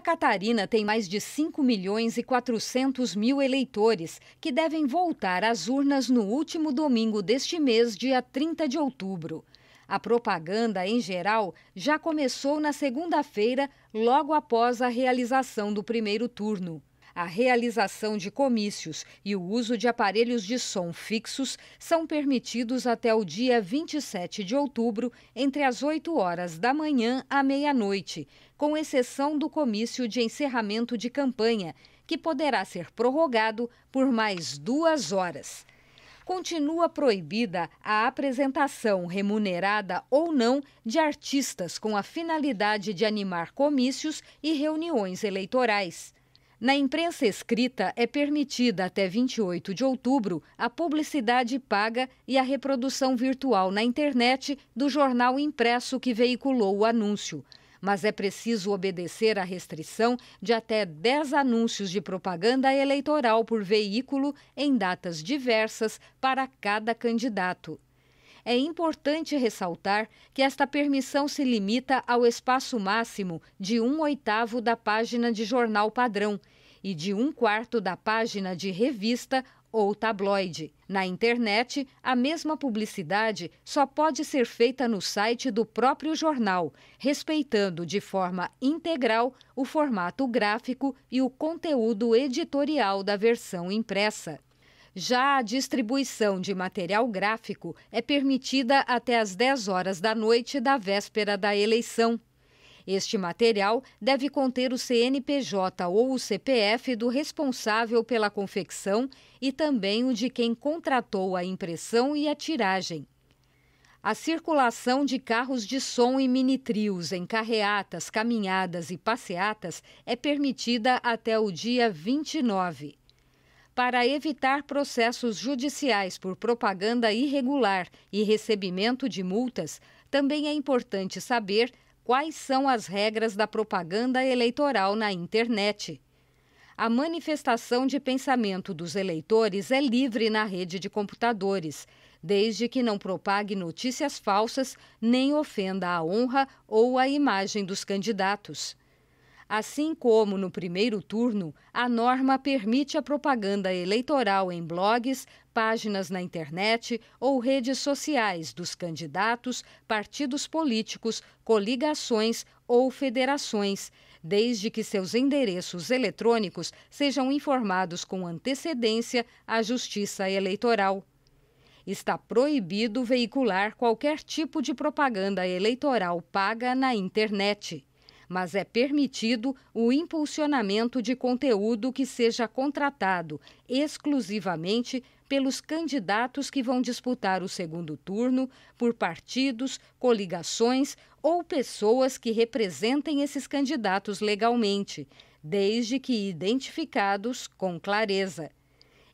Santa Catarina tem mais de 5 milhões e 400 mil eleitores que devem voltar às urnas no último domingo deste mês, dia 30 de outubro. A propaganda, em geral, já começou na segunda-feira, logo após a realização do primeiro turno a realização de comícios e o uso de aparelhos de som fixos são permitidos até o dia 27 de outubro, entre as 8 horas da manhã à meia-noite, com exceção do comício de encerramento de campanha, que poderá ser prorrogado por mais duas horas continua proibida a apresentação, remunerada ou não, de artistas com a finalidade de animar comícios e reuniões eleitorais. Na imprensa escrita, é permitida até 28 de outubro a publicidade paga e a reprodução virtual na internet do jornal impresso que veiculou o anúncio. Mas é preciso obedecer à restrição de até 10 anúncios de propaganda eleitoral por veículo em datas diversas para cada candidato. É importante ressaltar que esta permissão se limita ao espaço máximo de um oitavo da página de jornal padrão e de um quarto da página de revista ou tabloide. Na internet, a mesma publicidade só pode ser feita no site do próprio jornal, respeitando de forma integral o formato gráfico e o conteúdo editorial da versão impressa. Já a distribuição de material gráfico é permitida até às 10 horas da noite da véspera da eleição. Este material deve conter o CNPJ ou o CPF do responsável pela confecção e também o de quem contratou a impressão e a tiragem. A circulação de carros de som e mini-trios em carreatas, caminhadas e passeatas é permitida até o dia 29 para evitar processos judiciais por propaganda irregular e recebimento de multas, também é importante saber quais são as regras da propaganda eleitoral na internet. A manifestação de pensamento dos eleitores é livre na rede de computadores, desde que não propague notícias falsas nem ofenda a honra ou a imagem dos candidatos. Assim como no primeiro turno, a norma permite a propaganda eleitoral em blogs, páginas na internet ou redes sociais dos candidatos, partidos políticos, coligações ou federações, desde que seus endereços eletrônicos sejam informados com antecedência à Justiça Eleitoral está proibido veicular qualquer tipo de propaganda eleitoral paga na internet mas é permitido o impulsionamento de conteúdo que seja contratado exclusivamente pelos candidatos que vão disputar o segundo turno, por partidos, coligações ou pessoas que representem esses candidatos legalmente, desde que identificados com clareza.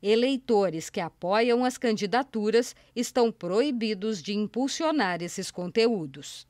Eleitores que apoiam as candidaturas estão proibidos de impulsionar esses conteúdos.